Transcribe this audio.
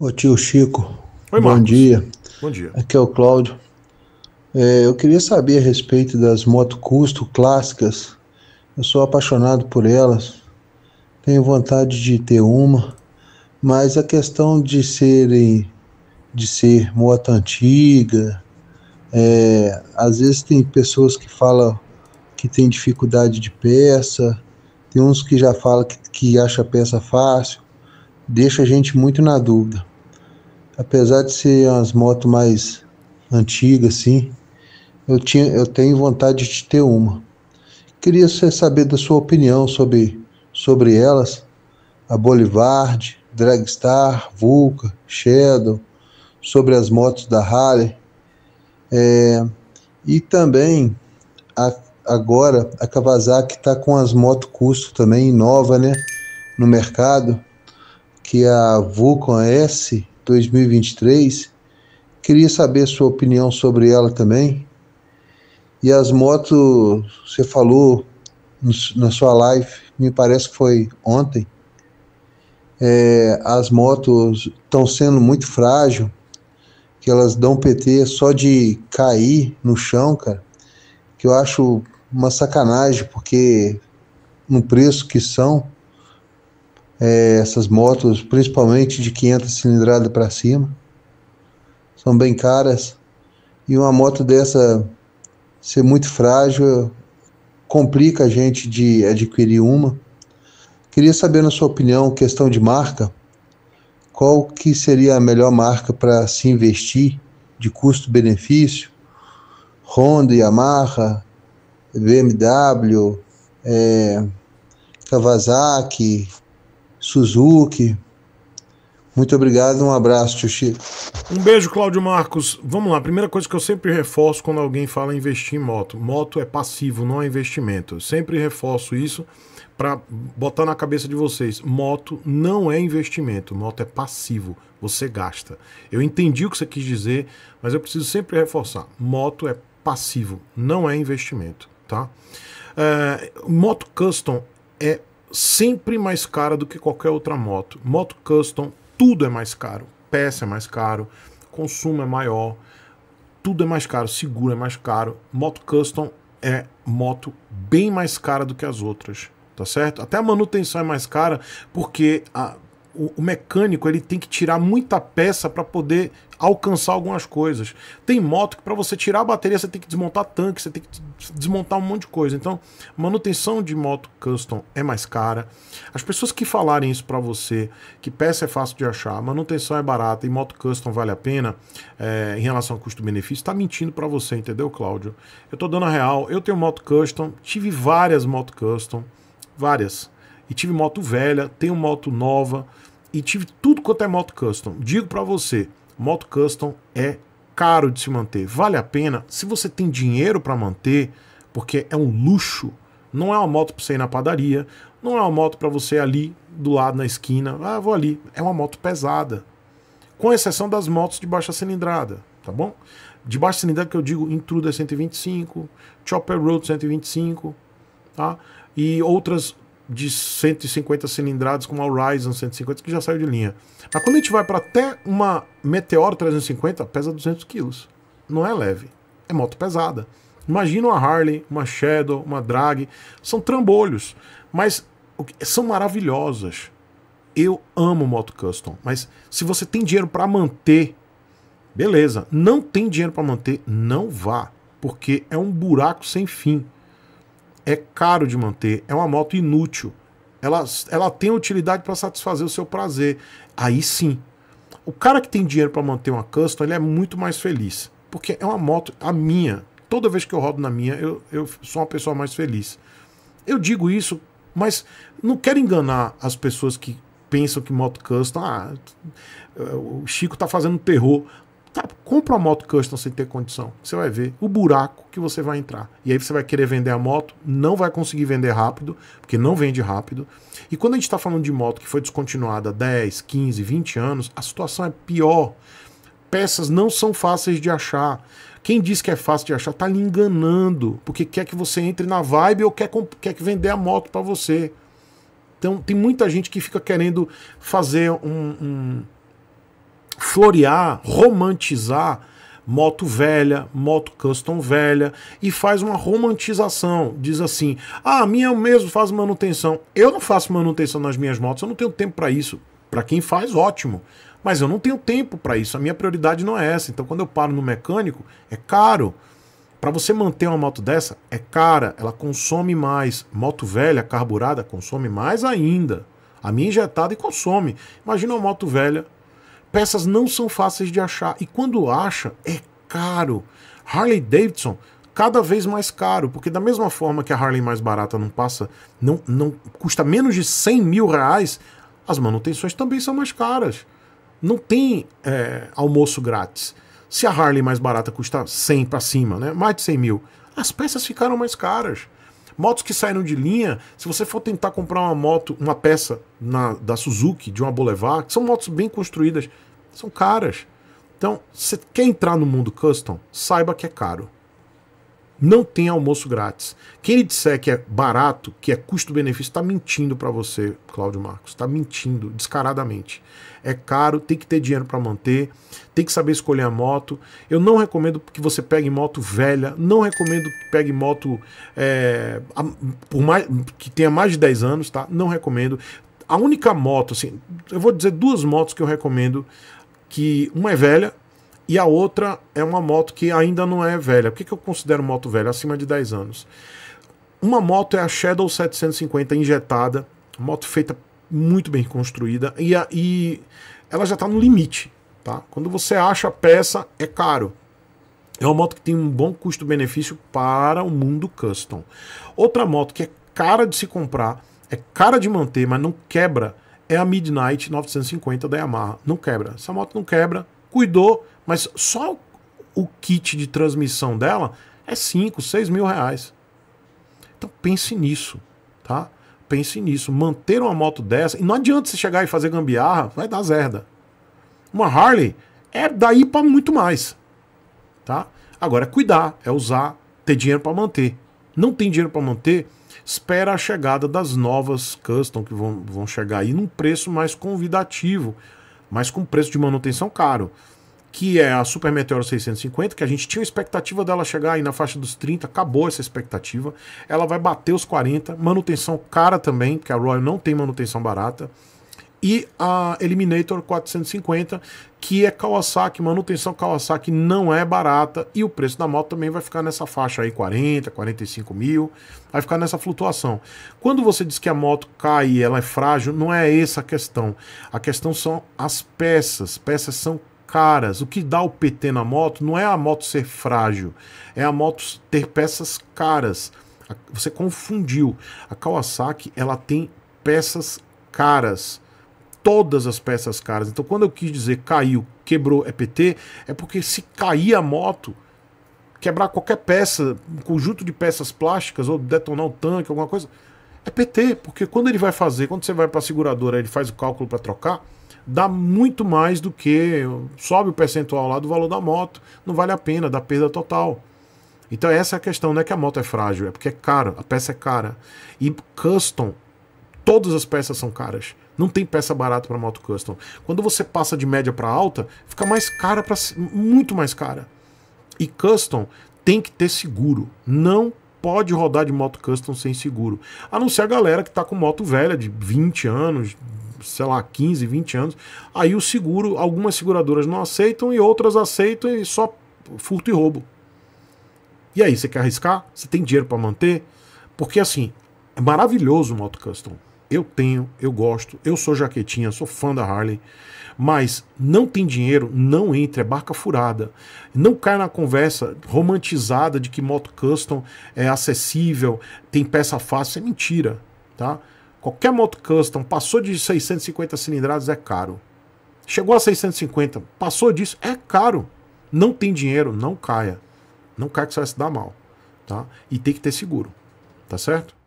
Ô tio Chico, Oi, bom dia. Bom dia. Aqui é o Cláudio. É, eu queria saber a respeito das moto custo clássicas. Eu sou apaixonado por elas. Tenho vontade de ter uma, mas a questão de serem de ser moto antiga, é, às vezes tem pessoas que falam que tem dificuldade de peça, tem uns que já falam que, que acha peça fácil deixa a gente muito na dúvida. Apesar de ser umas motos mais antigas, assim, eu, tinha, eu tenho vontade de ter uma. Queria saber da sua opinião sobre, sobre elas, a Bolivard, Dragstar, Vulca, Shadow, sobre as motos da Harley. É, e também a, agora a Kawasaki está com as motos custo também nova, né, no mercado que a Vulcan S 2023. Queria saber sua opinião sobre ela também. E as motos, você falou na sua live, me parece que foi ontem, é, as motos estão sendo muito frágil, que elas dão PT só de cair no chão, cara, que eu acho uma sacanagem, porque no preço que são, é, essas motos, principalmente de 500 cilindradas para cima. São bem caras. E uma moto dessa ser muito frágil complica a gente de adquirir uma. Queria saber na sua opinião, questão de marca, qual que seria a melhor marca para se investir de custo-benefício? Honda, Yamaha, BMW, é, Kawasaki, Suzuki. Muito obrigado, um abraço, tio Chico. Um beijo, Cláudio Marcos. Vamos lá, primeira coisa que eu sempre reforço quando alguém fala investir em moto. Moto é passivo, não é investimento. Eu sempre reforço isso para botar na cabeça de vocês. Moto não é investimento, moto é passivo, você gasta. Eu entendi o que você quis dizer, mas eu preciso sempre reforçar. Moto é passivo, não é investimento, tá? É, moto custom é sempre mais cara do que qualquer outra moto. Moto custom, tudo é mais caro. Peça é mais caro, consumo é maior, tudo é mais caro, seguro é mais caro. Moto custom é moto bem mais cara do que as outras, tá certo? Até a manutenção é mais cara porque a o, mecânico ele tem que tirar muita peça para poder alcançar algumas coisas. Tem moto que para você tirar a bateria você tem que desmontar tanque, você tem que desmontar um monte de coisa. Então, manutenção de moto custom é mais cara. As pessoas que falarem isso para você, que peça é fácil de achar, manutenção é barata e moto custom vale a pena é, em relação ao custo-benefício, está mentindo para você, entendeu, Cláudio? Eu tô dando a real. Eu tenho moto custom, tive várias moto custom, várias. E tive moto velha, tenho moto nova e tive tudo quanto é moto custom. Digo para você, moto custom é caro de se manter. Vale a pena se você tem dinheiro para manter, porque é um luxo. Não é uma moto para você ir na padaria, não é uma moto para você ali do lado na esquina. Ah, vou ali. É uma moto pesada. Com exceção das motos de baixa cilindrada, tá bom? De baixa cilindrada que eu digo Intruder 125, Chopper Road 125, tá? E outras de 150 cilindradas como a Horizon 150, que já saiu de linha. Mas quando a gente vai para até uma Meteor 350, pesa 200 quilos. Não é leve, é moto pesada. Imagina uma Harley, uma Shadow, uma Drag, são trambolhos, mas são maravilhosas. Eu amo moto custom, mas se você tem dinheiro para manter, beleza. Não tem dinheiro para manter, não vá, porque é um buraco sem fim é caro de manter, é uma moto inútil. Ela, ela tem utilidade para satisfazer o seu prazer. Aí sim. O cara que tem dinheiro para manter uma custom, ele é muito mais feliz. Porque é uma moto, a minha. Toda vez que eu rodo na minha, eu, eu sou uma pessoa mais feliz. Eu digo isso, mas não quero enganar as pessoas que pensam que moto custom. Ah, o Chico tá fazendo terror. Sabe, tá, compra uma moto custom sem ter condição. Você vai ver o buraco que você vai entrar. E aí você vai querer vender a moto, não vai conseguir vender rápido, porque não vende rápido. E quando a gente está falando de moto que foi descontinuada há 10, 15, 20 anos, a situação é pior. Peças não são fáceis de achar. Quem diz que é fácil de achar está lhe enganando, porque quer que você entre na vibe ou quer, quer que vender a moto para você. Então tem muita gente que fica querendo fazer um, um florear, romantizar moto velha, moto custom velha e faz uma romantização. Diz assim: "Ah, a minha eu mesmo faz manutenção. Eu não faço manutenção nas minhas motos, eu não tenho tempo para isso. Para quem faz, ótimo. Mas eu não tenho tempo para isso. A minha prioridade não é essa. Então, quando eu paro no mecânico, é caro. Para você manter uma moto dessa, é cara, ela consome mais. Moto velha, carburada, consome mais ainda. A minha injetada e consome. Imagina uma moto velha, Peças não são fáceis de achar e quando acha é caro. Harley Davidson cada vez mais caro, porque da mesma forma que a Harley mais barata não passa, não, não custa menos de 100 mil reais, as manutenções também são mais caras. Não tem é, almoço grátis. Se a Harley mais barata custa 100 para cima, né, mais de 100 mil, as peças ficaram mais caras. Motos que saíram de linha, se você for tentar comprar uma moto, uma peça na, da Suzuki, de uma Boulevard, que são motos bem construídas, são caras. Então, você quer entrar no mundo custom, saiba que é caro. Não tem almoço grátis. Quem lhe disser que é barato, que é custo-benefício, está mentindo para você, Cláudio Marcos. Está mentindo descaradamente. É caro, tem que ter dinheiro para manter, tem que saber escolher a moto. Eu não recomendo que você pegue moto velha, não recomendo que pegue moto é, por mais, que tenha mais de 10 anos, tá? Não recomendo. A única moto, assim, eu vou dizer duas motos que eu recomendo, que uma é velha, e a outra é uma moto que ainda não é velha. Por que, que eu considero moto velha? Acima de 10 anos. Uma moto é a Shadow 750 injetada, moto feita muito bem construída e, a, e ela já está no limite. Tá? Quando você acha a peça, é caro. É uma moto que tem um bom custo-benefício para o mundo custom. Outra moto que é cara de se comprar, é cara de manter, mas não quebra, é a Midnight 950 da Yamaha. Não quebra. Essa moto não quebra. Cuidou, mas só o kit de transmissão dela é 5, 6 mil reais. Então pense nisso, tá? Pense nisso. Manter uma moto dessa. E não adianta você chegar e fazer gambiarra, vai dar zerda. Uma Harley é daí para muito mais, tá? Agora é cuidar, é usar, ter dinheiro para manter. Não tem dinheiro para manter, espera a chegada das novas custom que vão, vão chegar aí num preço mais convidativo, mas com preço de manutenção caro que é a Super Meteoro 650, que a gente tinha expectativa dela chegar aí na faixa dos 30, acabou essa expectativa. Ela vai bater os 40, manutenção cara também, porque a Royal não tem manutenção barata. E a Eliminator 450, que é Kawasaki, manutenção Kawasaki não é barata e o preço da moto também vai ficar nessa faixa aí, 40, 45 mil, vai ficar nessa flutuação. Quando você diz que a moto cai e ela é frágil, não é essa a questão. A questão são as peças, peças são caras. O que dá o PT na moto não é a moto ser frágil, é a moto ter peças caras. Você confundiu. A Kawasaki ela tem peças caras. Todas as peças caras. Então, quando eu quis dizer caiu, quebrou, é PT, é porque se cair a moto, quebrar qualquer peça, um conjunto de peças plásticas, ou detonar o um tanque, alguma coisa, é PT. Porque quando ele vai fazer, quando você vai para a seguradora, ele faz o cálculo para trocar, dá muito mais do que sobe o percentual lá do valor da moto, não vale a pena, dá perda total. Então essa é a questão, não é que a moto é frágil, é porque é cara, a peça é cara. E custom, todas as peças são caras. Não tem peça barata para moto custom. Quando você passa de média para alta, fica mais cara para muito mais cara. E custom tem que ter seguro. Não pode rodar de moto custom sem seguro. A não ser a galera que está com moto velha de 20 anos, sei lá, 15, 20 anos. Aí o seguro, algumas seguradoras não aceitam e outras aceitam e só furto e roubo. E aí, você quer arriscar? Você tem dinheiro para manter? Porque assim, é maravilhoso o moto custom. Eu tenho, eu gosto, eu sou jaquetinha, sou fã da Harley. Mas não tem dinheiro, não entre é barca furada. Não cai na conversa romantizada de que moto custom é acessível, tem peça fácil, é mentira, tá? Qualquer moto custom passou de 650 cilindradas é caro. Chegou a 650, passou disso é caro. Não tem dinheiro, não caia. Não caia que você vai se dar mal, tá? E tem que ter seguro, tá certo?